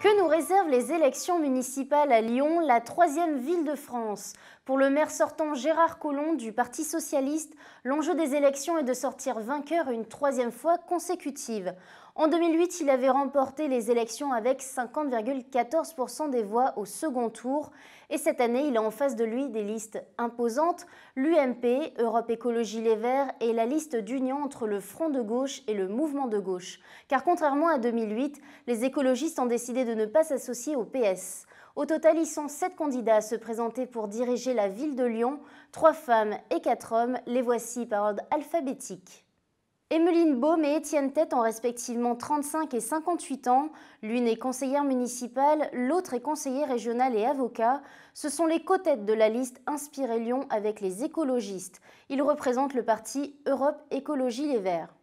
Que nous réservent les élections municipales à Lyon, la troisième ville de France pour le maire sortant Gérard Collomb du Parti socialiste, l'enjeu des élections est de sortir vainqueur une troisième fois consécutive. En 2008, il avait remporté les élections avec 50,14% des voix au second tour. Et cette année, il a en face de lui des listes imposantes, l'UMP, Europe Écologie Les Verts et la liste d'union entre le Front de gauche et le Mouvement de gauche. Car contrairement à 2008, les écologistes ont décidé de ne pas s'associer au PS. Au total, y sont sept candidats à se présenter pour diriger la ville de Lyon, trois femmes et quatre hommes. Les voici par ordre alphabétique. Emmeline Baume et Étienne Tête ont respectivement 35 et 58 ans. L'une est conseillère municipale, l'autre est conseiller régional et avocat. Ce sont les co-têtes de la liste Inspiré Lyon avec les écologistes. Ils représentent le parti Europe Écologie Les Verts.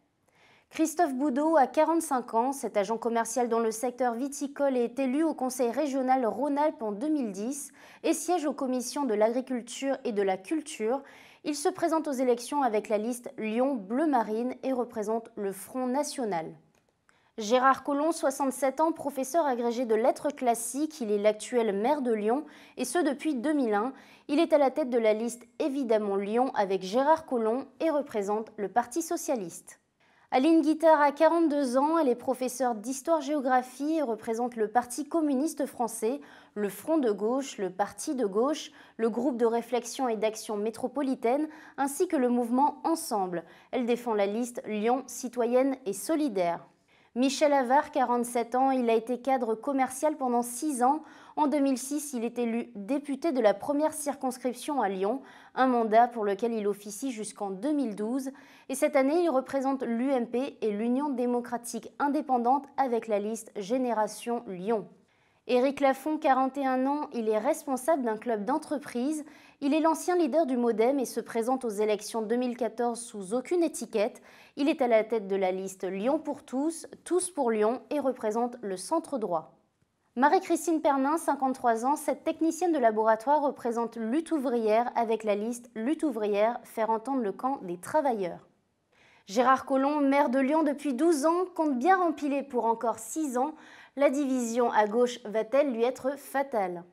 Christophe Boudot a 45 ans. Cet agent commercial dans le secteur viticole est élu au Conseil régional Rhône-Alpes en 2010 et siège aux commissions de l'agriculture et de la culture. Il se présente aux élections avec la liste Lyon Bleu Marine et représente le Front National. Gérard Collomb, 67 ans, professeur agrégé de lettres classiques, il est l'actuel maire de Lyon, et ce depuis 2001. Il est à la tête de la liste Évidemment Lyon avec Gérard Collomb et représente le Parti socialiste. Aline Guittard a 42 ans, elle est professeure d'histoire-géographie et représente le Parti communiste français, le Front de gauche, le Parti de gauche, le groupe de réflexion et d'action métropolitaine, ainsi que le mouvement Ensemble. Elle défend la liste Lyon citoyenne et solidaire. Michel Havard, 47 ans, il a été cadre commercial pendant 6 ans. En 2006, il est élu député de la première circonscription à Lyon, un mandat pour lequel il officie jusqu'en 2012. Et cette année, il représente l'UMP et l'Union démocratique indépendante avec la liste Génération Lyon. Éric Lafont, 41 ans, il est responsable d'un club d'entreprise. Il est l'ancien leader du Modem et se présente aux élections 2014 sous aucune étiquette. Il est à la tête de la liste Lyon pour tous, tous pour Lyon et représente le centre droit. Marie-Christine Pernin, 53 ans, cette technicienne de laboratoire représente Lutte ouvrière avec la liste Lutte ouvrière, faire entendre le camp des travailleurs. Gérard Collomb, maire de Lyon depuis 12 ans, compte bien rempiler pour encore 6 ans la division à gauche va-t-elle lui être fatale